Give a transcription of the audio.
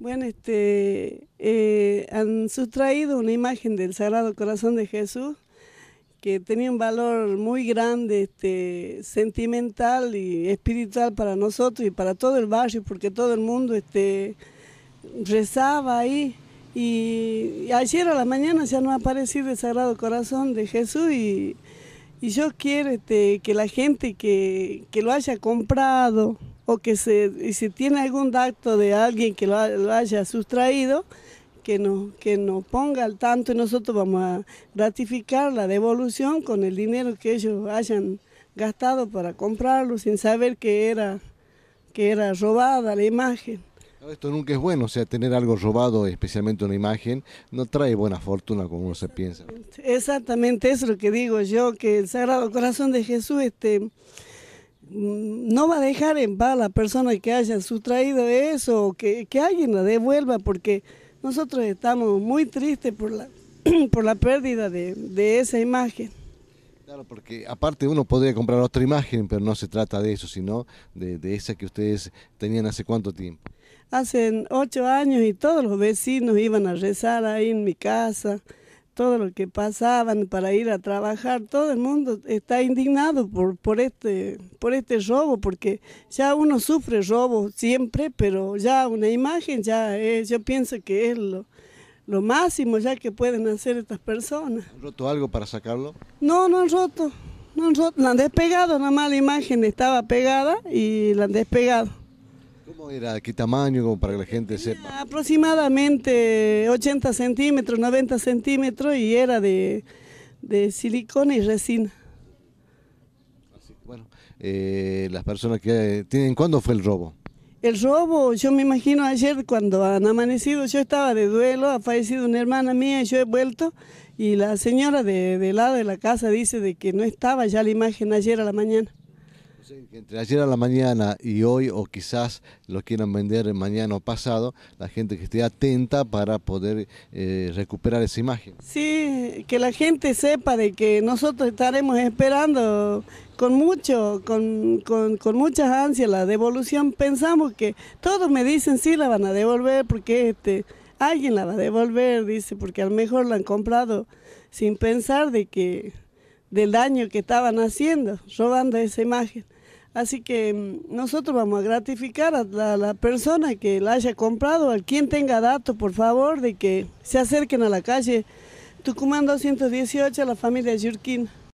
Bueno, este, eh, han sustraído una imagen del Sagrado Corazón de Jesús que tenía un valor muy grande, este, sentimental y espiritual para nosotros y para todo el barrio, porque todo el mundo este, rezaba ahí. Y, ayer a la mañana ya no ha aparecido el Sagrado Corazón de Jesús y, yo quiero este, que la gente que, que lo haya comprado, o que se, si tiene algún dato de alguien que lo, haya sustraído, que nos, que ponga al tanto y nosotros vamos a ratificar la devolución con el dinero que ellos hayan gastado para comprarlo sin saber que era, que era robada la imagen. esto nunca es bueno, o sea, tener algo robado, especialmente una imagen, no trae buena fortuna como uno se piensa. Exactamente, eso es lo que digo yo, que el Sagrado Corazón de Jesús este, Mm, no va a dejar en paz a la persona que haya sustraído eso, que, que alguien la devuelva, porque nosotros estamos muy tristes por la, pérdida de, esa imagen. Claro, porque aparte uno podría comprar otra imagen, pero no se trata de eso, sino de, de, esa que ustedes tenían hace cuánto tiempo. Hace ocho años y todos los vecinos iban a rezar ahí en mi casa todo lo que pasaban para ir a trabajar, todo el mundo está indignado por, por, este, por este robo, porque ya uno sufre robo siempre, pero ya una imagen, ya es, eh, yo pienso que es lo, lo máximo ya que pueden hacer estas personas. ¿Han roto algo para sacarlo? No, no han roto, no han roto, la han despegado, nada más la imagen estaba pegada y la han despegado. ¿Cómo era? ¿Qué tamaño como para que la gente sepa? Aproximadamente 80 centímetros, 90 centímetros y era de, silicona y resina. bueno, eh, las personas que eh, tienen, ¿cuándo fue el robo? El robo, yo me imagino ayer cuando han amanecido, yo estaba de duelo, ha fallecido una hermana mía, yo he vuelto y la señora de, de lado de la casa dice de que no estaba ya la imagen ayer a la mañana entre ayer a la mañana y hoy, o quizás lo quieran vender mañana o pasado, la gente que esté atenta para poder eh, recuperar esa imagen. Sí, que la gente sepa de que nosotros estaremos esperando con mucho, con, con, muchas ansias la devolución. Pensamos que todos me dicen sí la van a devolver porque este alguien la va a devolver, dice, porque a lo mejor la han comprado sin pensar de que del daño que estaban haciendo, robando esa imagen. Así que mm, nosotros vamos a gratificar a la, persona que la haya comprado, a quien tenga datos, por favor, de que se acerquen a la calle Tucumán 218, a la familia Yurkin.